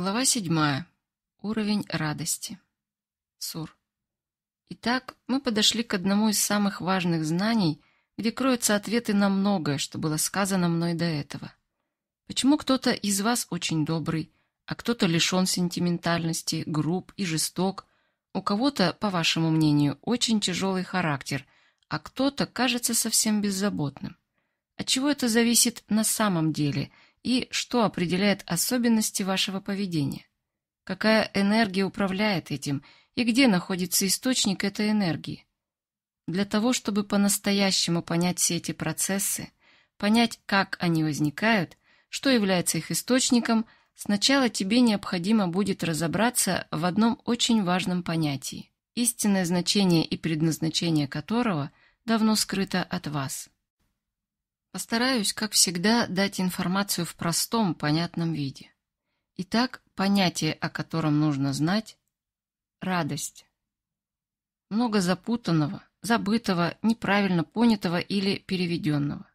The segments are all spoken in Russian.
Глава седьмая. Уровень радости. Сур. Итак, мы подошли к одному из самых важных знаний, где кроются ответы на многое, что было сказано мной до этого. Почему кто-то из вас очень добрый, а кто-то лишен сентиментальности, груб и жесток, у кого-то, по вашему мнению, очень тяжелый характер, а кто-то кажется совсем беззаботным. От чего это зависит на самом деле – и что определяет особенности вашего поведения. Какая энергия управляет этим и где находится источник этой энергии. Для того, чтобы по-настоящему понять все эти процессы, понять, как они возникают, что является их источником, сначала тебе необходимо будет разобраться в одном очень важном понятии, истинное значение и предназначение которого давно скрыто от вас. Постараюсь, как всегда, дать информацию в простом, понятном виде. Итак, понятие, о котором нужно знать – радость. Много запутанного, забытого, неправильно понятого или переведенного.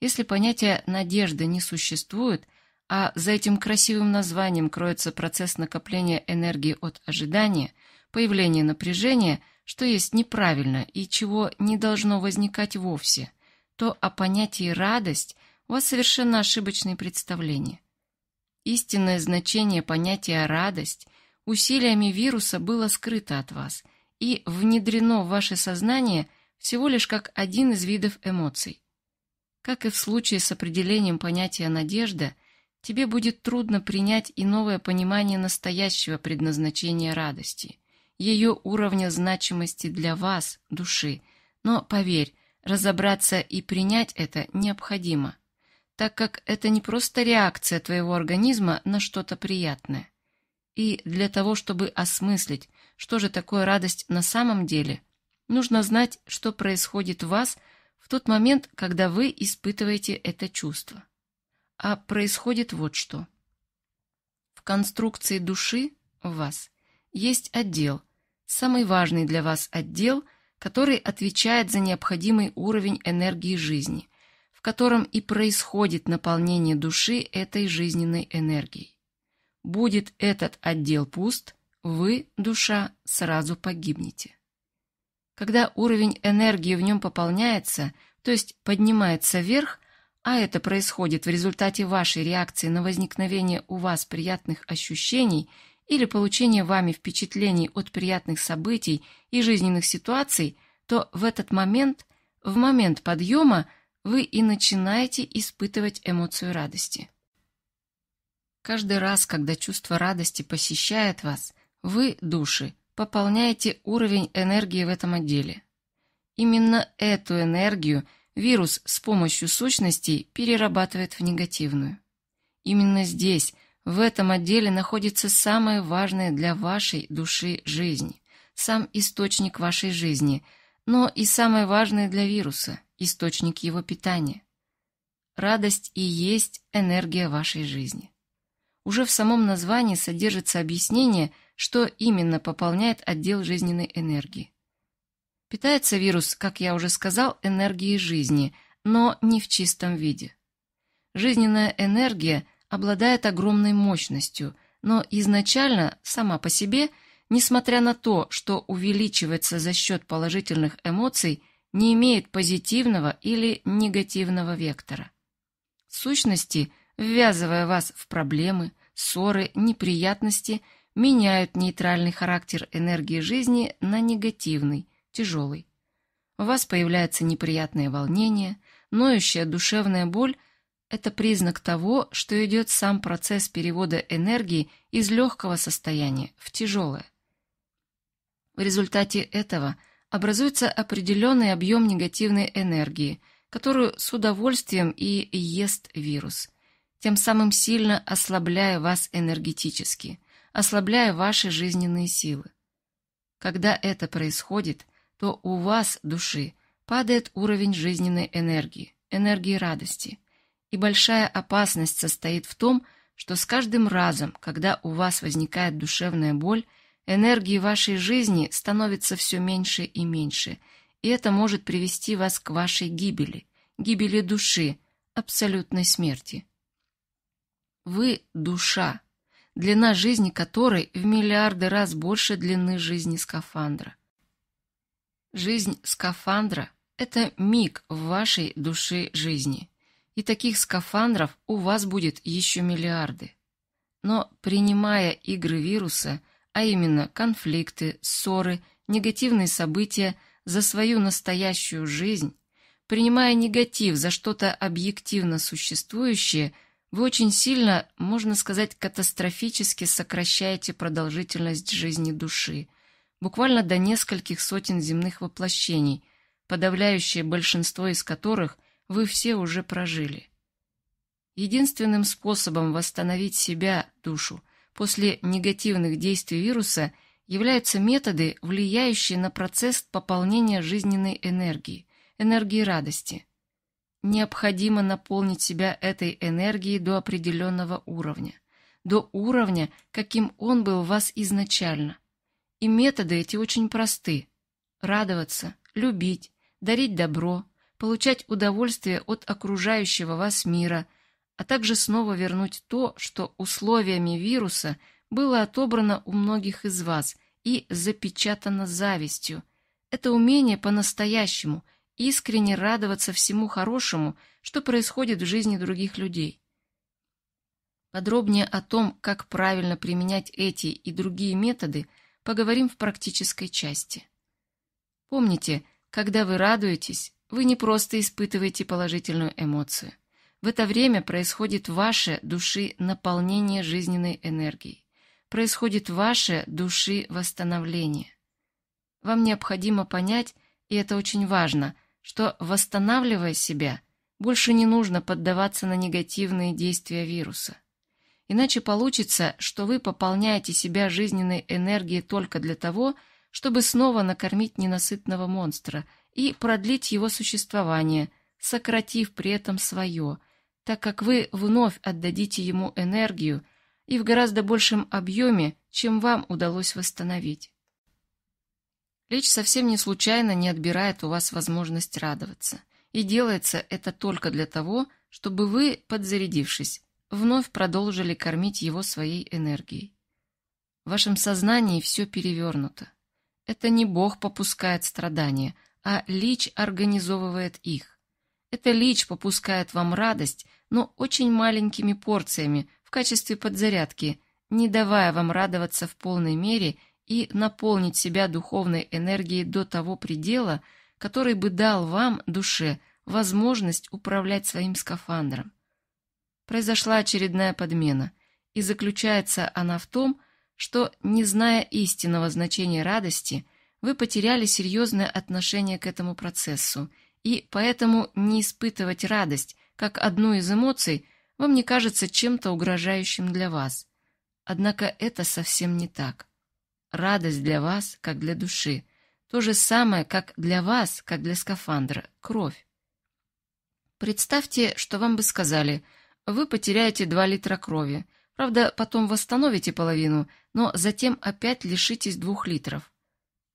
Если понятие «надежда» не существует, а за этим красивым названием кроется процесс накопления энергии от ожидания, появления напряжения, что есть неправильно и чего не должно возникать вовсе – то о понятии «радость» у вас совершенно ошибочные представления. Истинное значение понятия «радость» усилиями вируса было скрыто от вас и внедрено в ваше сознание всего лишь как один из видов эмоций. Как и в случае с определением понятия «надежда», тебе будет трудно принять и новое понимание настоящего предназначения радости, ее уровня значимости для вас, души. Но поверь, Разобраться и принять это необходимо, так как это не просто реакция твоего организма на что-то приятное. И для того, чтобы осмыслить, что же такое радость на самом деле, нужно знать, что происходит в вас в тот момент, когда вы испытываете это чувство. А происходит вот что. В конструкции души у вас есть отдел, самый важный для вас отдел – который отвечает за необходимый уровень энергии жизни, в котором и происходит наполнение души этой жизненной энергией. Будет этот отдел пуст, вы, душа, сразу погибнете. Когда уровень энергии в нем пополняется, то есть поднимается вверх, а это происходит в результате вашей реакции на возникновение у вас приятных ощущений – или получение вами впечатлений от приятных событий и жизненных ситуаций, то в этот момент, в момент подъема, вы и начинаете испытывать эмоцию радости. Каждый раз, когда чувство радости посещает вас, вы, души, пополняете уровень энергии в этом отделе. Именно эту энергию вирус с помощью сущностей перерабатывает в негативную. Именно здесь – в этом отделе находится самое важное для вашей души жизнь, сам источник вашей жизни, но и самое важное для вируса, источник его питания. Радость и есть энергия вашей жизни. Уже в самом названии содержится объяснение, что именно пополняет отдел жизненной энергии. Питается вирус, как я уже сказал, энергией жизни, но не в чистом виде. Жизненная энергия обладает огромной мощностью, но изначально сама по себе, несмотря на то, что увеличивается за счет положительных эмоций, не имеет позитивного или негативного вектора. В сущности, ввязывая вас в проблемы, ссоры, неприятности, меняют нейтральный характер энергии жизни на негативный, тяжелый. У вас появляется неприятное волнение, ноющая душевная боль – это признак того, что идет сам процесс перевода энергии из легкого состояния в тяжелое. В результате этого образуется определенный объем негативной энергии, которую с удовольствием и ест вирус, тем самым сильно ослабляя вас энергетически, ослабляя ваши жизненные силы. Когда это происходит, то у вас, души, падает уровень жизненной энергии, энергии радости – и большая опасность состоит в том, что с каждым разом, когда у вас возникает душевная боль, энергии вашей жизни становится все меньше и меньше, и это может привести вас к вашей гибели, гибели души, абсолютной смерти. Вы – душа, длина жизни которой в миллиарды раз больше длины жизни скафандра. Жизнь скафандра – это миг в вашей души жизни. И таких скафандров у вас будет еще миллиарды. Но принимая игры вируса, а именно конфликты, ссоры, негативные события за свою настоящую жизнь, принимая негатив за что-то объективно существующее, вы очень сильно, можно сказать, катастрофически сокращаете продолжительность жизни души, буквально до нескольких сотен земных воплощений, подавляющее большинство из которых – вы все уже прожили. Единственным способом восстановить себя, душу, после негативных действий вируса являются методы, влияющие на процесс пополнения жизненной энергии, энергии радости. Необходимо наполнить себя этой энергией до определенного уровня, до уровня, каким он был в вас изначально. И методы эти очень просты. Радоваться, любить, дарить добро, получать удовольствие от окружающего вас мира, а также снова вернуть то, что условиями вируса было отобрано у многих из вас и запечатано завистью. Это умение по-настоящему искренне радоваться всему хорошему, что происходит в жизни других людей. Подробнее о том, как правильно применять эти и другие методы, поговорим в практической части. Помните, когда вы радуетесь, вы не просто испытываете положительную эмоцию. В это время происходит ваше души наполнение жизненной энергией. Происходит ваше души восстановление. Вам необходимо понять, и это очень важно, что, восстанавливая себя, больше не нужно поддаваться на негативные действия вируса. Иначе получится, что вы пополняете себя жизненной энергией только для того, чтобы снова накормить ненасытного монстра – и продлить его существование, сократив при этом свое, так как вы вновь отдадите ему энергию и в гораздо большем объеме, чем вам удалось восстановить. Лич совсем не случайно не отбирает у вас возможность радоваться. И делается это только для того, чтобы вы, подзарядившись, вновь продолжили кормить его своей энергией. В вашем сознании все перевернуто. Это не Бог попускает страдания – а Лич организовывает их. Это Лич попускает вам радость, но очень маленькими порциями в качестве подзарядки, не давая вам радоваться в полной мере и наполнить себя духовной энергией до того предела, который бы дал вам, душе, возможность управлять своим скафандром. Произошла очередная подмена, и заключается она в том, что, не зная истинного значения радости, вы потеряли серьезное отношение к этому процессу, и поэтому не испытывать радость как одну из эмоций вам не кажется чем-то угрожающим для вас. Однако это совсем не так. Радость для вас, как для души, то же самое, как для вас, как для скафандра, кровь. Представьте, что вам бы сказали, вы потеряете 2 литра крови, правда, потом восстановите половину, но затем опять лишитесь 2 литров.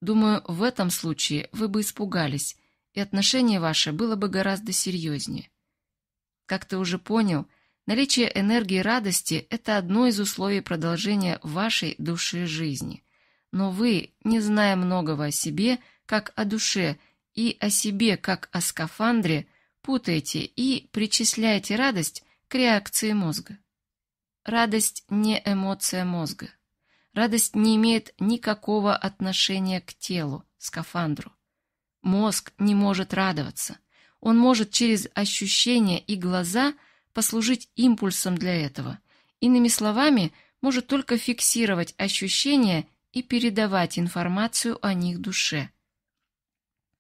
Думаю, в этом случае вы бы испугались, и отношение ваше было бы гораздо серьезнее. Как ты уже понял, наличие энергии радости – это одно из условий продолжения вашей души жизни. Но вы, не зная многого о себе, как о душе, и о себе, как о скафандре, путаете и причисляете радость к реакции мозга. Радость не эмоция мозга. Радость не имеет никакого отношения к телу, скафандру. Мозг не может радоваться. Он может через ощущения и глаза послужить импульсом для этого. Иными словами, может только фиксировать ощущения и передавать информацию о них душе.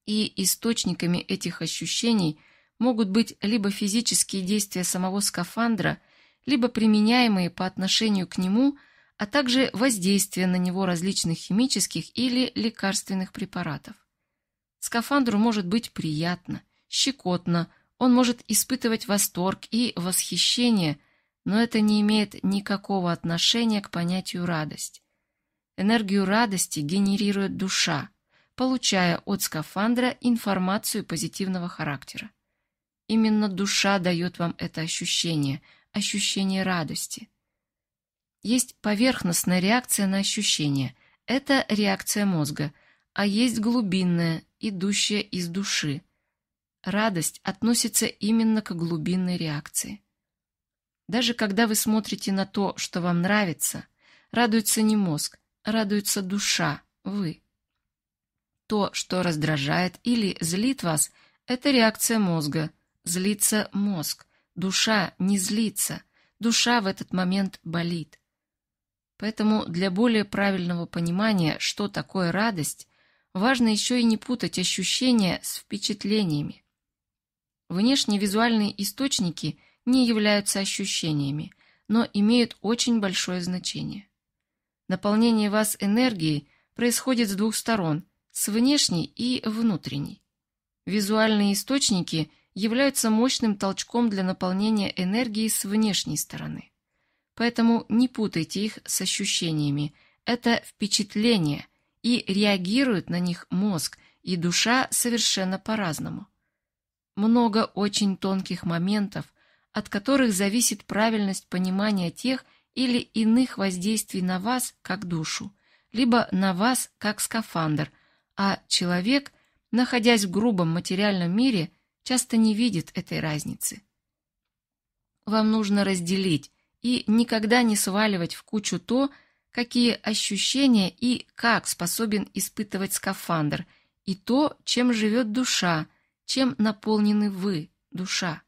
И источниками этих ощущений могут быть либо физические действия самого скафандра, либо применяемые по отношению к нему – а также воздействие на него различных химических или лекарственных препаратов. Скафандру может быть приятно, щекотно, он может испытывать восторг и восхищение, но это не имеет никакого отношения к понятию «радость». Энергию радости генерирует душа, получая от скафандра информацию позитивного характера. Именно душа дает вам это ощущение, ощущение радости – есть поверхностная реакция на ощущения. Это реакция мозга. А есть глубинная, идущая из души. Радость относится именно к глубинной реакции. Даже когда вы смотрите на то, что вам нравится, радуется не мозг, радуется душа, вы. То, что раздражает или злит вас, это реакция мозга. Злится мозг. Душа не злится. Душа в этот момент болит. Поэтому для более правильного понимания, что такое радость, важно еще и не путать ощущения с впечатлениями. Внешние визуальные источники не являются ощущениями, но имеют очень большое значение. Наполнение вас энергией происходит с двух сторон, с внешней и внутренней. Визуальные источники являются мощным толчком для наполнения энергии с внешней стороны. Поэтому не путайте их с ощущениями. Это впечатление, и реагирует на них мозг и душа совершенно по-разному. Много очень тонких моментов, от которых зависит правильность понимания тех или иных воздействий на вас как душу, либо на вас как скафандр, а человек, находясь в грубом материальном мире, часто не видит этой разницы. Вам нужно разделить и никогда не сваливать в кучу то, какие ощущения и как способен испытывать скафандр, и то, чем живет душа, чем наполнены вы, душа.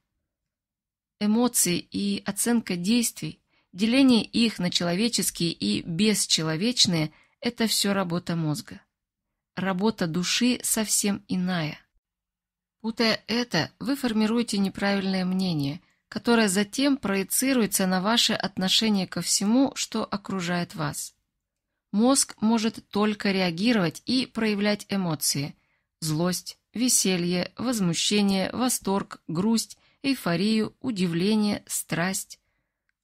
Эмоции и оценка действий, деление их на человеческие и бесчеловечные – это все работа мозга. Работа души совсем иная. Путая это, вы формируете неправильное мнение – которая затем проецируется на ваше отношение ко всему, что окружает вас. Мозг может только реагировать и проявлять эмоции – злость, веселье, возмущение, восторг, грусть, эйфорию, удивление, страсть.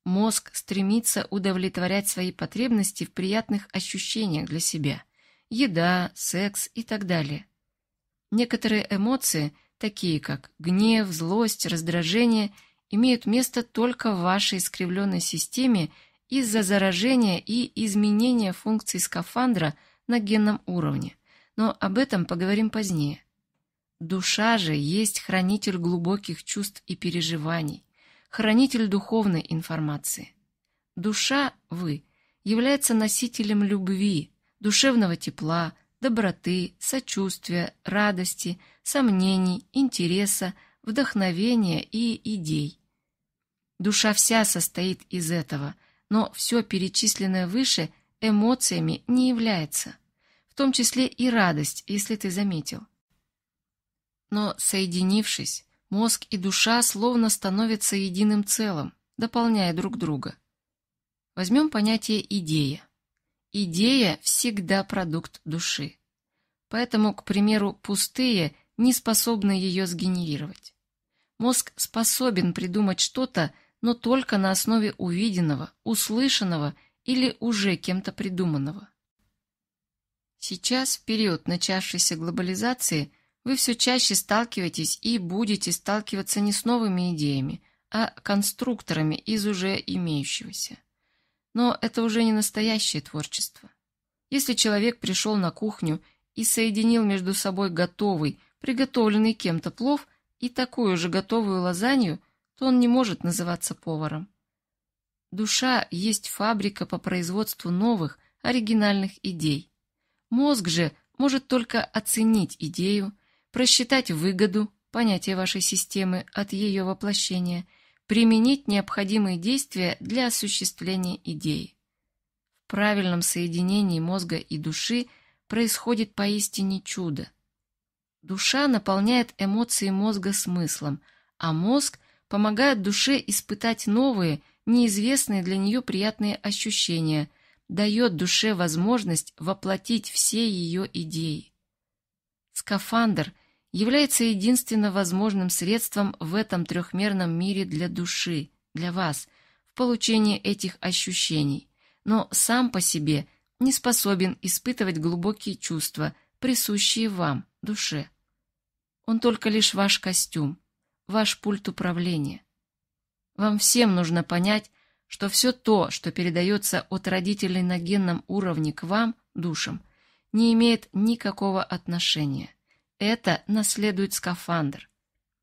Мозг стремится удовлетворять свои потребности в приятных ощущениях для себя – еда, секс и так далее. Некоторые эмоции, такие как гнев, злость, раздражение – имеют место только в вашей искривленной системе из-за заражения и изменения функций скафандра на генном уровне, но об этом поговорим позднее. Душа же есть хранитель глубоких чувств и переживаний, хранитель духовной информации. Душа, вы, является носителем любви, душевного тепла, доброты, сочувствия, радости, сомнений, интереса, вдохновения и идей. Душа вся состоит из этого, но все перечисленное выше эмоциями не является, в том числе и радость, если ты заметил. Но соединившись, мозг и душа словно становятся единым целым, дополняя друг друга. Возьмем понятие «идея». Идея всегда продукт души. Поэтому, к примеру, пустые не способны ее сгенерировать. Мозг способен придумать что-то, но только на основе увиденного, услышанного или уже кем-то придуманного. Сейчас, в период начавшейся глобализации, вы все чаще сталкиваетесь и будете сталкиваться не с новыми идеями, а конструкторами из уже имеющегося. Но это уже не настоящее творчество. Если человек пришел на кухню и соединил между собой готовый, приготовленный кем-то плов – и такую же готовую лазанью, то он не может называться поваром. Душа есть фабрика по производству новых, оригинальных идей. Мозг же может только оценить идею, просчитать выгоду, понятие вашей системы от ее воплощения, применить необходимые действия для осуществления идеи. В правильном соединении мозга и души происходит поистине чудо. Душа наполняет эмоции мозга смыслом, а мозг помогает душе испытать новые, неизвестные для нее приятные ощущения, дает душе возможность воплотить все ее идеи. Скафандр является единственно возможным средством в этом трехмерном мире для души, для вас, в получении этих ощущений, но сам по себе не способен испытывать глубокие чувства, присущие вам, душе. Он только лишь ваш костюм, ваш пульт управления. Вам всем нужно понять, что все то, что передается от родителей на генном уровне к вам, душам, не имеет никакого отношения. Это наследует скафандр.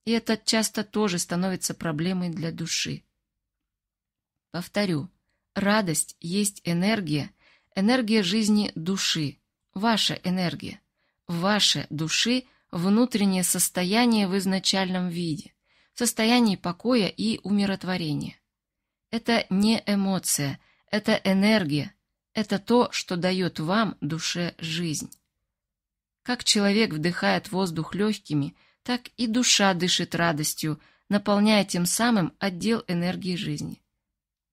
И это часто тоже становится проблемой для души. Повторю, радость есть энергия, энергия жизни души, ваша энергия. В вашей души внутреннее состояние в изначальном виде, в состоянии покоя и умиротворения. Это не эмоция, это энергия, это то, что дает вам, душе, жизнь. Как человек вдыхает воздух легкими, так и душа дышит радостью, наполняя тем самым отдел энергии жизни.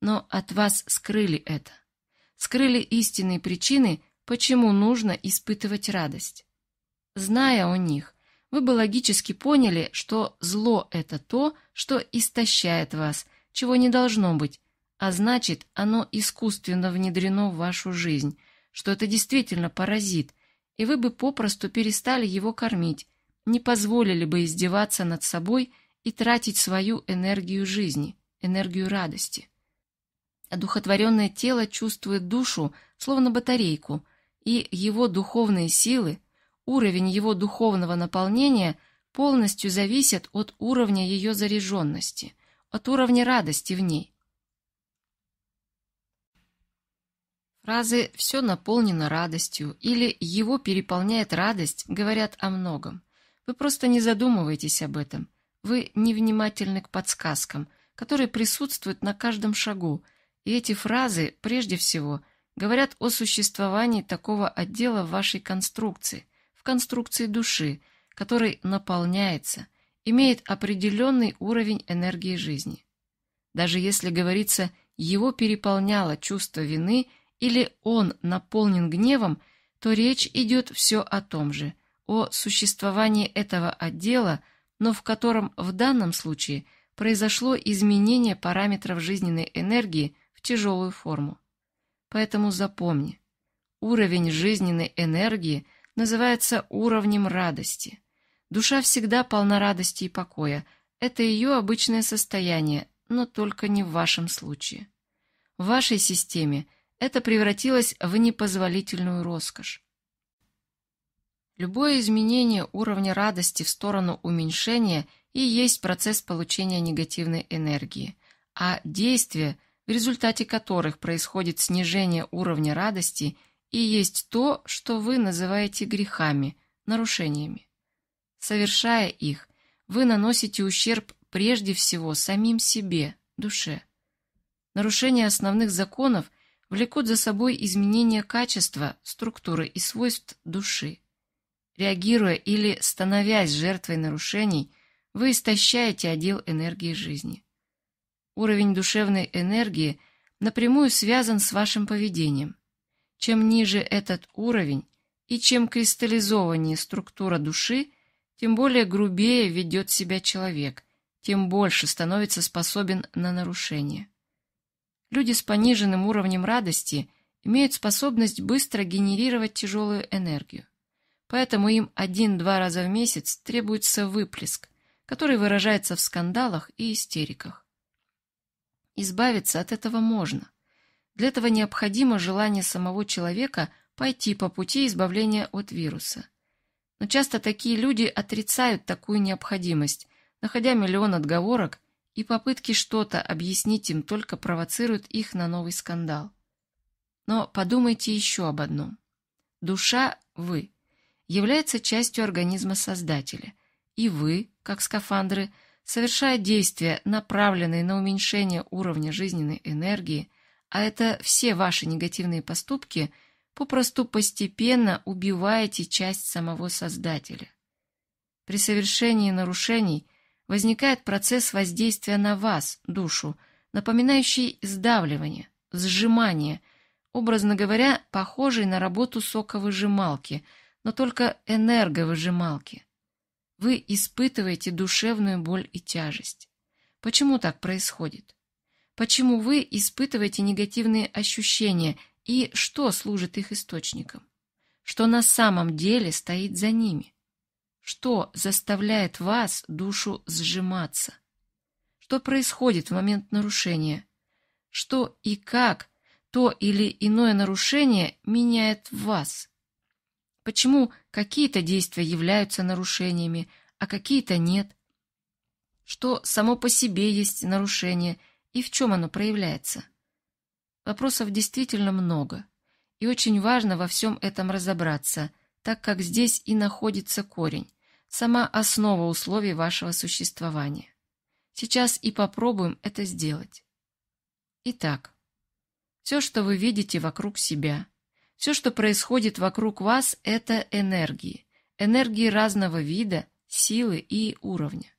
Но от вас скрыли это. Скрыли истинные причины, почему нужно испытывать радость. Зная о них, вы бы логически поняли, что зло – это то, что истощает вас, чего не должно быть, а значит, оно искусственно внедрено в вашу жизнь, что это действительно паразит, и вы бы попросту перестали его кормить, не позволили бы издеваться над собой и тратить свою энергию жизни, энергию радости. Одухотворенное тело чувствует душу, словно батарейку, и его духовные силы – уровень его духовного наполнения полностью зависит от уровня ее заряженности, от уровня радости в ней. Фразы «все наполнено радостью» или «его переполняет радость» говорят о многом. Вы просто не задумываетесь об этом. Вы невнимательны к подсказкам, которые присутствуют на каждом шагу, и эти фразы, прежде всего, говорят о существовании такого отдела в вашей конструкции – конструкции души, который наполняется, имеет определенный уровень энергии жизни. Даже если говорится «его переполняло чувство вины» или «он наполнен гневом», то речь идет все о том же, о существовании этого отдела, но в котором в данном случае произошло изменение параметров жизненной энергии в тяжелую форму. Поэтому запомни, уровень жизненной энергии – называется уровнем радости. Душа всегда полна радости и покоя. Это ее обычное состояние, но только не в вашем случае. В вашей системе это превратилось в непозволительную роскошь. Любое изменение уровня радости в сторону уменьшения и есть процесс получения негативной энергии, а действия, в результате которых происходит снижение уровня радости и есть то, что вы называете грехами, нарушениями. Совершая их, вы наносите ущерб прежде всего самим себе, душе. Нарушение основных законов влекут за собой изменение качества, структуры и свойств души. Реагируя или становясь жертвой нарушений, вы истощаете отдел энергии жизни. Уровень душевной энергии напрямую связан с вашим поведением, чем ниже этот уровень и чем кристаллизованнее структура души, тем более грубее ведет себя человек, тем больше становится способен на нарушение. Люди с пониженным уровнем радости имеют способность быстро генерировать тяжелую энергию. Поэтому им один-два раза в месяц требуется выплеск, который выражается в скандалах и истериках. Избавиться от этого можно, для этого необходимо желание самого человека пойти по пути избавления от вируса. Но часто такие люди отрицают такую необходимость, находя миллион отговорок, и попытки что-то объяснить им только провоцируют их на новый скандал. Но подумайте еще об одном. Душа вы является частью организма Создателя, и вы, как скафандры, совершая действия, направленные на уменьшение уровня жизненной энергии – а это все ваши негативные поступки, попросту постепенно убиваете часть самого Создателя. При совершении нарушений возникает процесс воздействия на вас, душу, напоминающий сдавливание, сжимание, образно говоря, похожий на работу соковыжималки, но только энерговыжималки. Вы испытываете душевную боль и тяжесть. Почему так происходит? почему вы испытываете негативные ощущения и что служит их источником, что на самом деле стоит за ними, что заставляет вас душу сжиматься, что происходит в момент нарушения, что и как то или иное нарушение меняет вас, почему какие-то действия являются нарушениями, а какие-то нет, что само по себе есть нарушение – и в чем оно проявляется? Вопросов действительно много, и очень важно во всем этом разобраться, так как здесь и находится корень, сама основа условий вашего существования. Сейчас и попробуем это сделать. Итак, все, что вы видите вокруг себя, все, что происходит вокруг вас, это энергии, энергии разного вида, силы и уровня.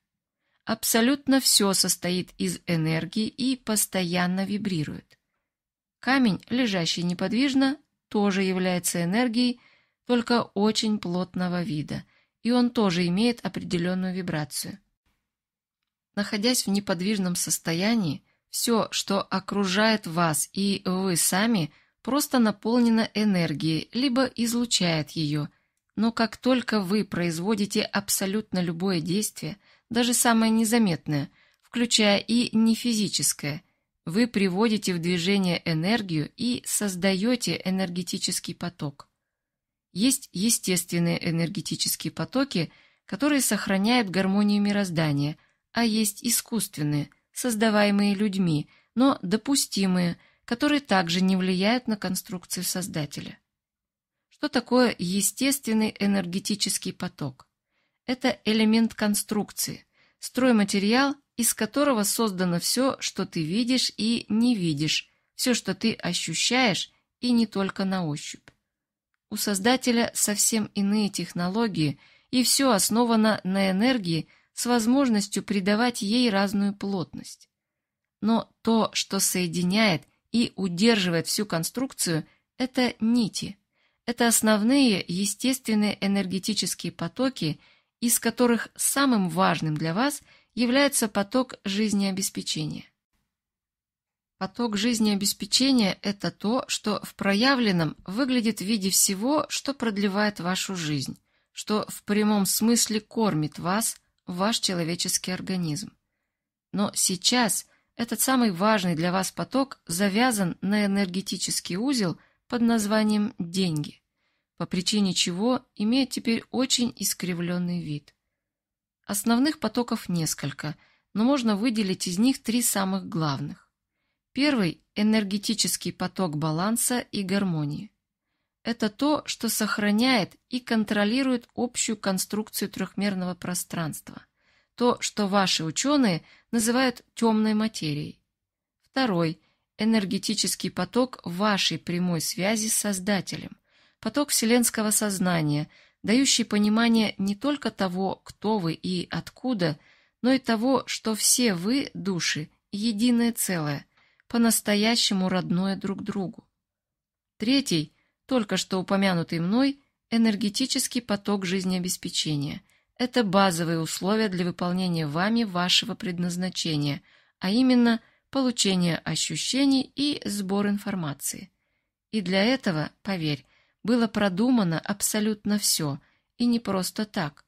Абсолютно все состоит из энергии и постоянно вибрирует. Камень, лежащий неподвижно, тоже является энергией, только очень плотного вида, и он тоже имеет определенную вибрацию. Находясь в неподвижном состоянии, все, что окружает вас и вы сами, просто наполнено энергией, либо излучает ее, но как только вы производите абсолютно любое действие – даже самое незаметное, включая и нефизическое. Вы приводите в движение энергию и создаете энергетический поток. Есть естественные энергетические потоки, которые сохраняют гармонию мироздания, а есть искусственные, создаваемые людьми, но допустимые, которые также не влияют на конструкцию Создателя. Что такое естественный энергетический поток? это элемент конструкции, стройматериал, из которого создано все, что ты видишь и не видишь, все, что ты ощущаешь, и не только на ощупь. У создателя совсем иные технологии, и все основано на энергии с возможностью придавать ей разную плотность. Но то, что соединяет и удерживает всю конструкцию, это нити. Это основные естественные энергетические потоки – из которых самым важным для вас является поток жизнеобеспечения. Поток жизнеобеспечения – это то, что в проявленном выглядит в виде всего, что продлевает вашу жизнь, что в прямом смысле кормит вас, ваш человеческий организм. Но сейчас этот самый важный для вас поток завязан на энергетический узел под названием «деньги» по причине чего имеет теперь очень искривленный вид. Основных потоков несколько, но можно выделить из них три самых главных. Первый – энергетический поток баланса и гармонии. Это то, что сохраняет и контролирует общую конструкцию трехмерного пространства, то, что ваши ученые называют темной материей. Второй – энергетический поток вашей прямой связи с Создателем поток вселенского сознания, дающий понимание не только того, кто вы и откуда, но и того, что все вы, души, единое целое, по-настоящему родное друг другу. Третий, только что упомянутый мной, энергетический поток жизнеобеспечения. Это базовые условия для выполнения вами вашего предназначения, а именно получение ощущений и сбор информации. И для этого, поверь, было продумано абсолютно все, и не просто так.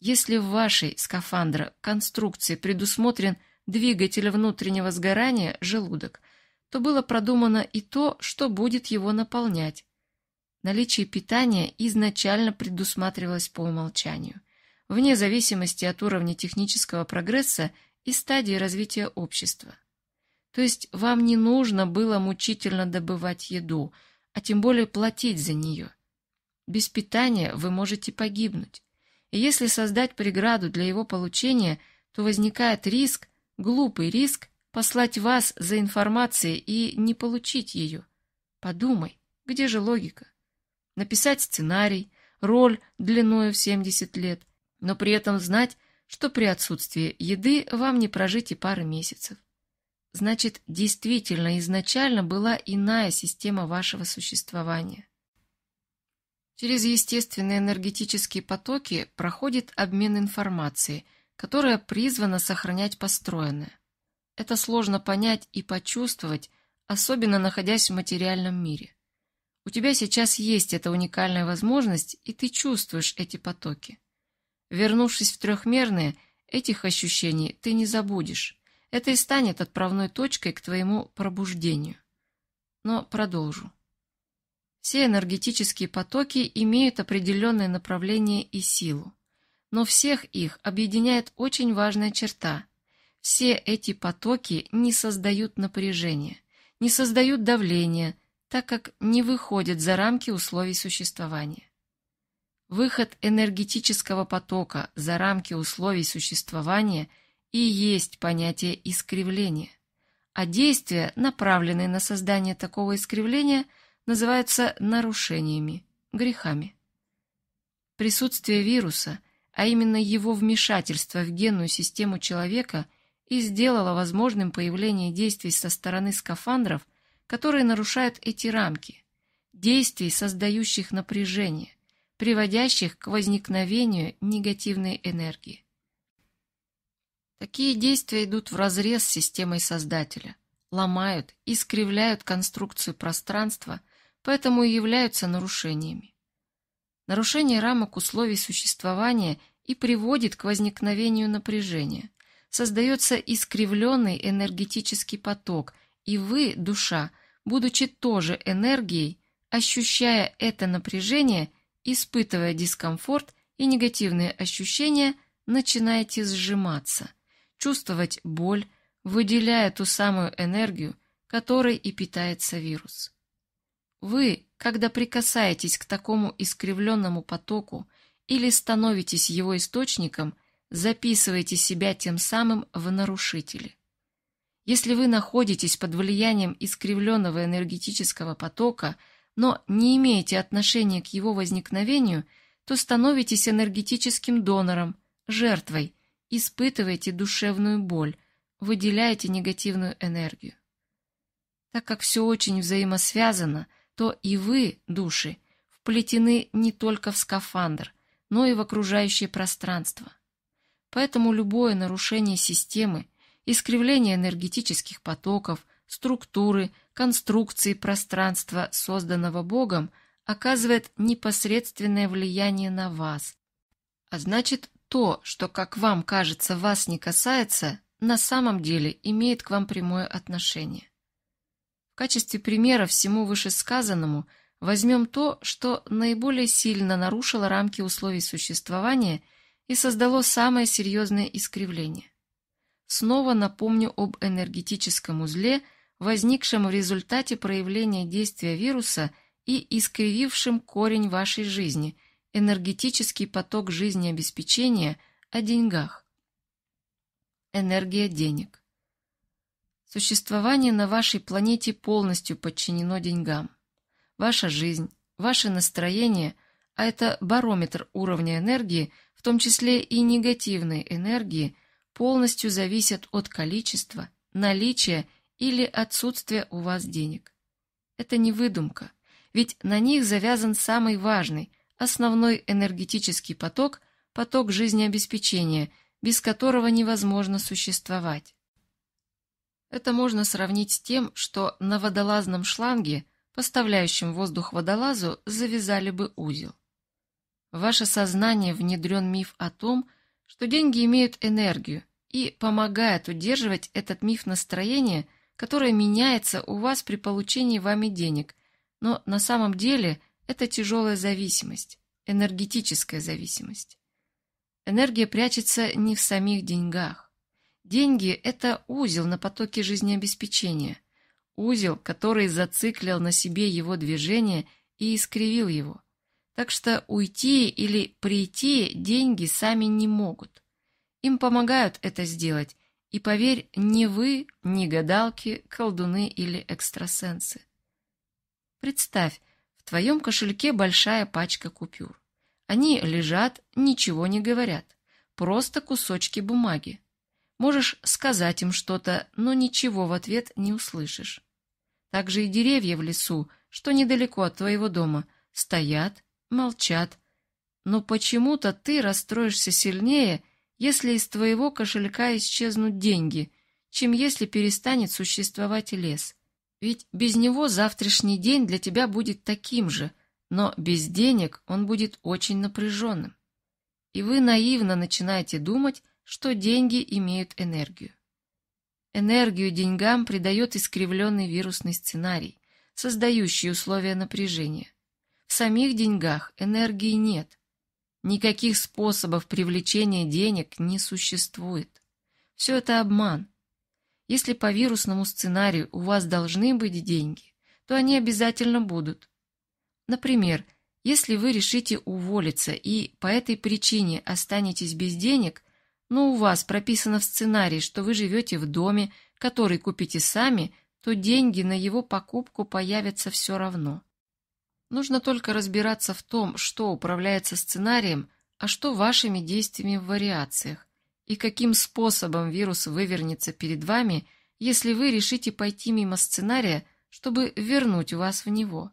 Если в вашей скафандра конструкции предусмотрен двигатель внутреннего сгорания, желудок, то было продумано и то, что будет его наполнять. Наличие питания изначально предусматривалось по умолчанию, вне зависимости от уровня технического прогресса и стадии развития общества. То есть вам не нужно было мучительно добывать еду – а тем более платить за нее. Без питания вы можете погибнуть. И если создать преграду для его получения, то возникает риск, глупый риск, послать вас за информацией и не получить ее. Подумай, где же логика? Написать сценарий, роль длиною в 70 лет, но при этом знать, что при отсутствии еды вам не прожить и пары месяцев. Значит, действительно, изначально была иная система вашего существования. Через естественные энергетические потоки проходит обмен информацией, которая призвана сохранять построенное. Это сложно понять и почувствовать, особенно находясь в материальном мире. У тебя сейчас есть эта уникальная возможность, и ты чувствуешь эти потоки. Вернувшись в трехмерные, этих ощущений ты не забудешь. Это и станет отправной точкой к твоему пробуждению. Но продолжу. Все энергетические потоки имеют определенное направление и силу. Но всех их объединяет очень важная черта. Все эти потоки не создают напряжения, не создают давления, так как не выходят за рамки условий существования. Выход энергетического потока за рамки условий существования и есть понятие искривления, а действия, направленные на создание такого искривления, называются нарушениями, грехами. Присутствие вируса, а именно его вмешательство в генную систему человека и сделало возможным появление действий со стороны скафандров, которые нарушают эти рамки, действий, создающих напряжение, приводящих к возникновению негативной энергии. Такие действия идут вразрез с системой Создателя, ломают, искривляют конструкцию пространства, поэтому и являются нарушениями. Нарушение рамок условий существования и приводит к возникновению напряжения. Создается искривленный энергетический поток, и вы, душа, будучи тоже энергией, ощущая это напряжение, испытывая дискомфорт и негативные ощущения, начинаете сжиматься – чувствовать боль, выделяя ту самую энергию, которой и питается вирус. Вы, когда прикасаетесь к такому искривленному потоку или становитесь его источником, записываете себя тем самым в нарушители. Если вы находитесь под влиянием искривленного энергетического потока, но не имеете отношения к его возникновению, то становитесь энергетическим донором, жертвой – испытываете душевную боль, выделяете негативную энергию. Так как все очень взаимосвязано, то и вы, души, вплетены не только в скафандр, но и в окружающее пространство. Поэтому любое нарушение системы, искривление энергетических потоков, структуры, конструкции пространства, созданного Богом, оказывает непосредственное влияние на вас, а значит, то, что, как вам кажется, вас не касается, на самом деле имеет к вам прямое отношение. В качестве примера всему вышесказанному возьмем то, что наиболее сильно нарушило рамки условий существования и создало самое серьезное искривление. Снова напомню об энергетическом узле, возникшем в результате проявления действия вируса и искривившем корень вашей жизни – энергетический поток жизнеобеспечения о деньгах. Энергия денег. Существование на вашей планете полностью подчинено деньгам. Ваша жизнь, ваше настроение, а это барометр уровня энергии, в том числе и негативной энергии, полностью зависят от количества, наличия или отсутствия у вас денег. Это не выдумка, ведь на них завязан самый важный – основной энергетический поток – поток жизнеобеспечения, без которого невозможно существовать. Это можно сравнить с тем, что на водолазном шланге, поставляющем воздух водолазу, завязали бы узел. ваше сознание внедрен миф о том, что деньги имеют энергию и помогает удерживать этот миф настроения, которое меняется у вас при получении вами денег, но на самом деле – это тяжелая зависимость, энергетическая зависимость. Энергия прячется не в самих деньгах. Деньги – это узел на потоке жизнеобеспечения, узел, который зациклил на себе его движение и искривил его. Так что уйти или прийти деньги сами не могут. Им помогают это сделать, и поверь, не вы, не гадалки, колдуны или экстрасенсы. Представь, твоем кошельке большая пачка купюр. Они лежат, ничего не говорят, просто кусочки бумаги. Можешь сказать им что-то, но ничего в ответ не услышишь. Так же и деревья в лесу, что недалеко от твоего дома, стоят, молчат. Но почему-то ты расстроишься сильнее, если из твоего кошелька исчезнут деньги, чем если перестанет существовать лес – ведь без него завтрашний день для тебя будет таким же, но без денег он будет очень напряженным. И вы наивно начинаете думать, что деньги имеют энергию. Энергию деньгам придает искривленный вирусный сценарий, создающий условия напряжения. В самих деньгах энергии нет. Никаких способов привлечения денег не существует. Все это обман, если по вирусному сценарию у вас должны быть деньги, то они обязательно будут. Например, если вы решите уволиться и по этой причине останетесь без денег, но у вас прописано в сценарии, что вы живете в доме, который купите сами, то деньги на его покупку появятся все равно. Нужно только разбираться в том, что управляется сценарием, а что вашими действиями в вариациях, и каким способом вирус вывернется перед вами, если вы решите пойти мимо сценария, чтобы вернуть вас в него.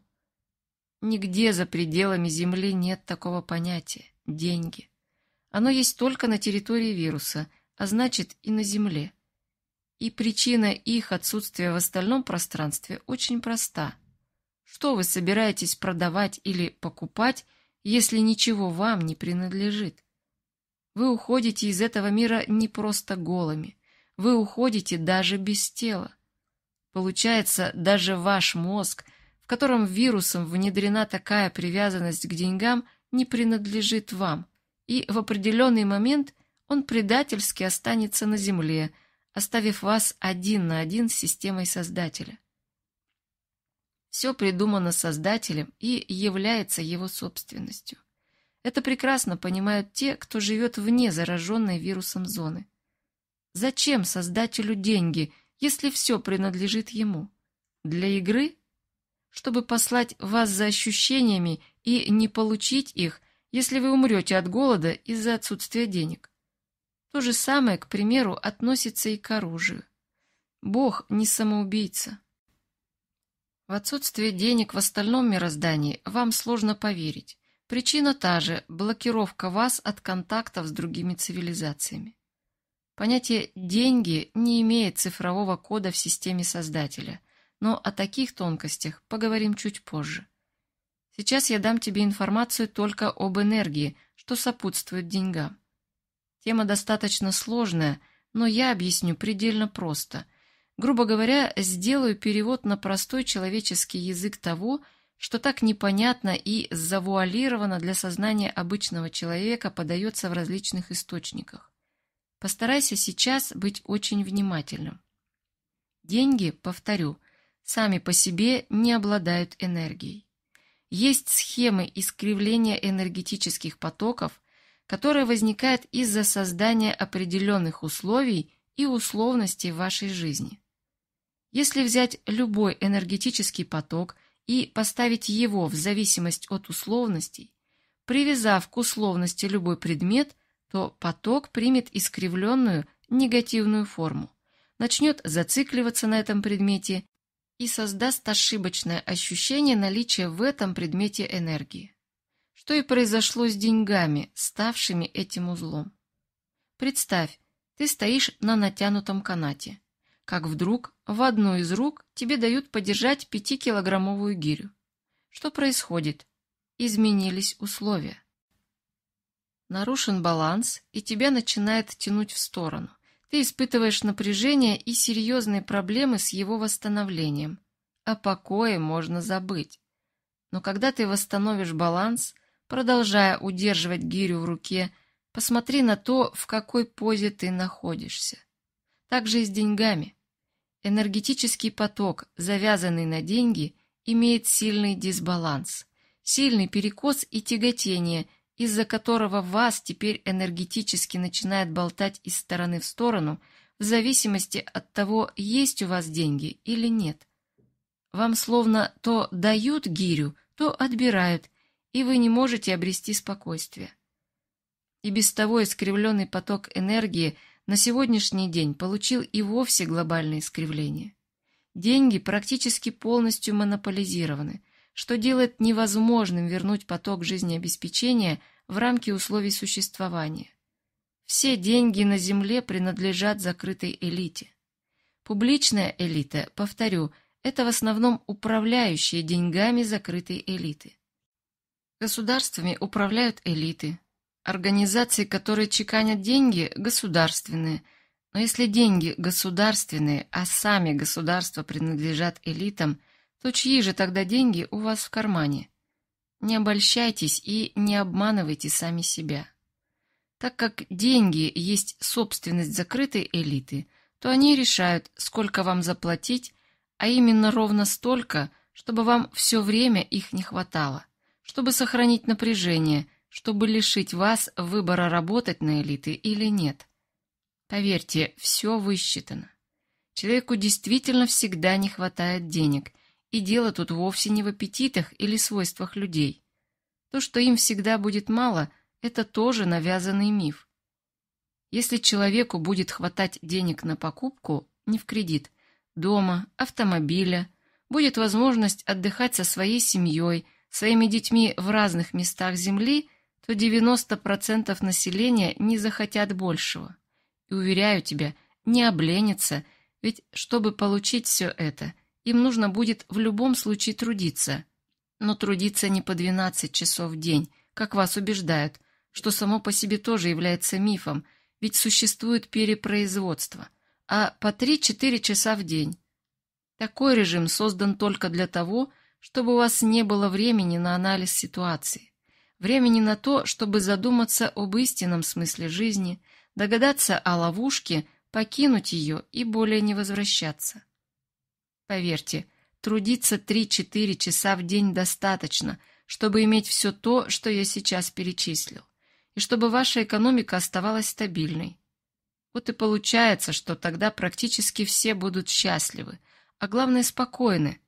Нигде за пределами Земли нет такого понятия – деньги. Оно есть только на территории вируса, а значит и на Земле. И причина их отсутствия в остальном пространстве очень проста. Что вы собираетесь продавать или покупать, если ничего вам не принадлежит? Вы уходите из этого мира не просто голыми. Вы уходите даже без тела. Получается, даже ваш мозг, в котором вирусом внедрена такая привязанность к деньгам, не принадлежит вам, и в определенный момент он предательски останется на земле, оставив вас один на один с системой Создателя. Все придумано Создателем и является его собственностью. Это прекрасно понимают те, кто живет вне зараженной вирусом зоны. Зачем создателю деньги, если все принадлежит ему? Для игры? Чтобы послать вас за ощущениями и не получить их, если вы умрете от голода из-за отсутствия денег. То же самое, к примеру, относится и к оружию. Бог не самоубийца. В отсутствие денег в остальном мироздании вам сложно поверить. Причина та же – блокировка вас от контактов с другими цивилизациями. Понятие «деньги» не имеет цифрового кода в системе создателя, но о таких тонкостях поговорим чуть позже. Сейчас я дам тебе информацию только об энергии, что сопутствует деньгам. Тема достаточно сложная, но я объясню предельно просто. Грубо говоря, сделаю перевод на простой человеческий язык того, что что так непонятно и завуалировано для сознания обычного человека подается в различных источниках. Постарайся сейчас быть очень внимательным. Деньги, повторю, сами по себе не обладают энергией. Есть схемы искривления энергетических потоков, которые возникают из-за создания определенных условий и условностей в вашей жизни. Если взять любой энергетический поток – и поставить его в зависимость от условностей, привязав к условности любой предмет, то поток примет искривленную негативную форму, начнет зацикливаться на этом предмете и создаст ошибочное ощущение наличия в этом предмете энергии. Что и произошло с деньгами, ставшими этим узлом. Представь, ты стоишь на натянутом канате – как вдруг в одну из рук тебе дают подержать пятикилограммовую гирю. Что происходит? Изменились условия. Нарушен баланс, и тебя начинает тянуть в сторону. Ты испытываешь напряжение и серьезные проблемы с его восстановлением. О покое можно забыть. Но когда ты восстановишь баланс, продолжая удерживать гирю в руке, посмотри на то, в какой позе ты находишься. Так же и с деньгами. Энергетический поток, завязанный на деньги, имеет сильный дисбаланс, сильный перекос и тяготение, из-за которого вас теперь энергетически начинает болтать из стороны в сторону, в зависимости от того, есть у вас деньги или нет. Вам словно то дают гирю, то отбирают, и вы не можете обрести спокойствие. И без того искривленный поток энергии на сегодняшний день получил и вовсе глобальное искривление. Деньги практически полностью монополизированы, что делает невозможным вернуть поток жизнеобеспечения в рамки условий существования. Все деньги на Земле принадлежат закрытой элите. Публичная элита, повторю, это в основном управляющие деньгами закрытой элиты. Государствами управляют элиты, Организации, которые чеканят деньги, государственные. Но если деньги государственные, а сами государства принадлежат элитам, то чьи же тогда деньги у вас в кармане? Не обольщайтесь и не обманывайте сами себя. Так как деньги есть собственность закрытой элиты, то они решают, сколько вам заплатить, а именно ровно столько, чтобы вам все время их не хватало, чтобы сохранить напряжение – чтобы лишить вас выбора работать на элиты или нет. Поверьте, все высчитано. Человеку действительно всегда не хватает денег, и дело тут вовсе не в аппетитах или свойствах людей. То, что им всегда будет мало, это тоже навязанный миф. Если человеку будет хватать денег на покупку, не в кредит, дома, автомобиля, будет возможность отдыхать со своей семьей, своими детьми в разных местах Земли – то 90% населения не захотят большего. И, уверяю тебя, не обленится, ведь чтобы получить все это, им нужно будет в любом случае трудиться. Но трудиться не по 12 часов в день, как вас убеждают, что само по себе тоже является мифом, ведь существует перепроизводство, а по 3-4 часа в день. Такой режим создан только для того, чтобы у вас не было времени на анализ ситуации времени на то, чтобы задуматься об истинном смысле жизни, догадаться о ловушке, покинуть ее и более не возвращаться. Поверьте, трудиться 3-4 часа в день достаточно, чтобы иметь все то, что я сейчас перечислил, и чтобы ваша экономика оставалась стабильной. Вот и получается, что тогда практически все будут счастливы, а главное спокойны.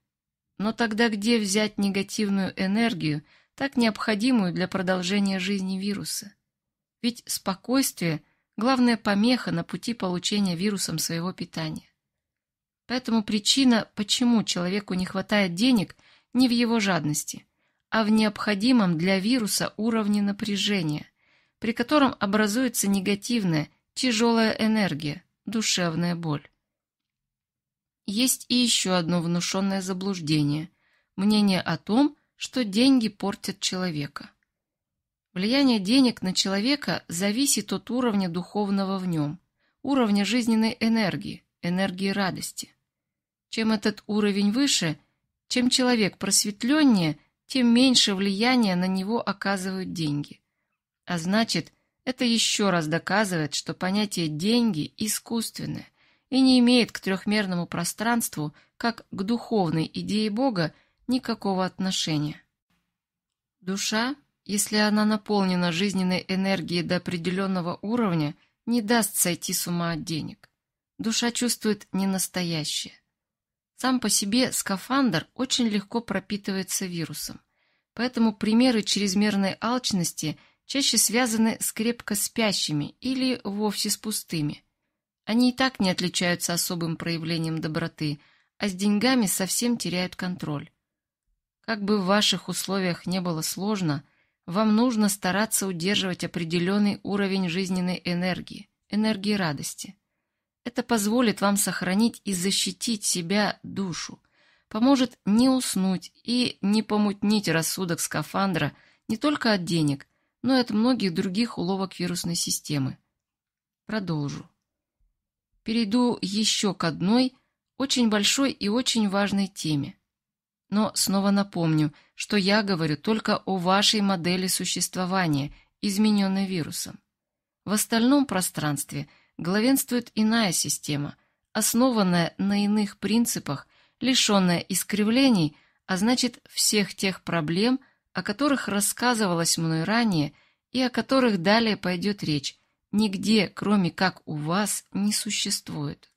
Но тогда где взять негативную энергию – так необходимую для продолжения жизни вируса. Ведь спокойствие – главная помеха на пути получения вирусом своего питания. Поэтому причина, почему человеку не хватает денег, не в его жадности, а в необходимом для вируса уровне напряжения, при котором образуется негативная, тяжелая энергия, душевная боль. Есть и еще одно внушенное заблуждение – мнение о том, что деньги портят человека. Влияние денег на человека зависит от уровня духовного в нем, уровня жизненной энергии, энергии радости. Чем этот уровень выше, чем человек просветленнее, тем меньше влияния на него оказывают деньги. А значит, это еще раз доказывает, что понятие «деньги» искусственное и не имеет к трехмерному пространству, как к духовной идее Бога, никакого отношения. Душа, если она наполнена жизненной энергией до определенного уровня, не даст сойти с ума от денег. Душа чувствует ненастоящее. Сам по себе скафандр очень легко пропитывается вирусом, поэтому примеры чрезмерной алчности чаще связаны с крепко спящими или вовсе с пустыми. Они и так не отличаются особым проявлением доброты, а с деньгами совсем теряют контроль. Как бы в ваших условиях не было сложно, вам нужно стараться удерживать определенный уровень жизненной энергии, энергии радости. Это позволит вам сохранить и защитить себя душу, поможет не уснуть и не помутнить рассудок скафандра не только от денег, но и от многих других уловок вирусной системы. Продолжу. Перейду еще к одной, очень большой и очень важной теме – но снова напомню, что я говорю только о вашей модели существования, измененной вирусом. В остальном пространстве главенствует иная система, основанная на иных принципах, лишенная искривлений, а значит всех тех проблем, о которых рассказывалось мной ранее и о которых далее пойдет речь, нигде, кроме как у вас, не существует.